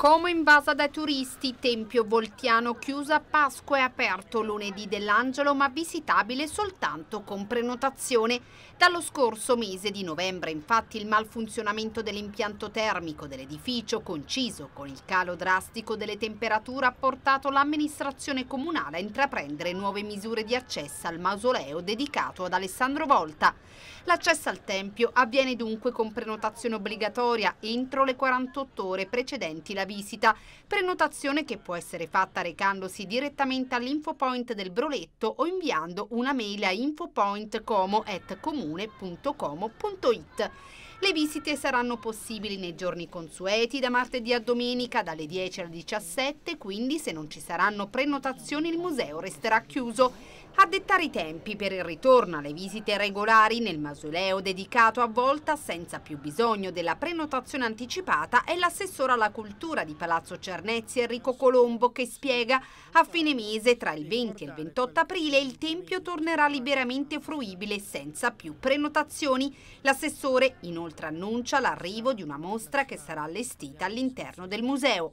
Como invasa dai turisti, Tempio Voltiano chiuso a Pasqua e aperto lunedì dell'Angelo ma visitabile soltanto con prenotazione. Dallo scorso mese di novembre infatti il malfunzionamento dell'impianto termico dell'edificio, conciso con il calo drastico delle temperature, ha portato l'amministrazione comunale a intraprendere nuove misure di accesso al mausoleo dedicato ad Alessandro Volta. L'accesso al Tempio avviene dunque con prenotazione obbligatoria entro le 48 ore precedenti la visita, prenotazione che può essere fatta recandosi direttamente all'infopoint del Broletto o inviando una mail a infopointcomo.comune.como.it. Le visite saranno possibili nei giorni consueti da martedì a domenica dalle 10 alle 17, quindi se non ci saranno prenotazioni il museo resterà chiuso. A dettare i tempi per il ritorno alle visite regolari nel mausoleo dedicato a Volta senza più bisogno della prenotazione anticipata è l'assessore alla cultura di Palazzo Cernezzi Enrico Colombo che spiega a fine mese tra il 20 e il 28 aprile il tempio tornerà liberamente fruibile senza più prenotazioni. L'assessore inoltre inoltre annuncia l'arrivo di una mostra che sarà allestita all'interno del museo.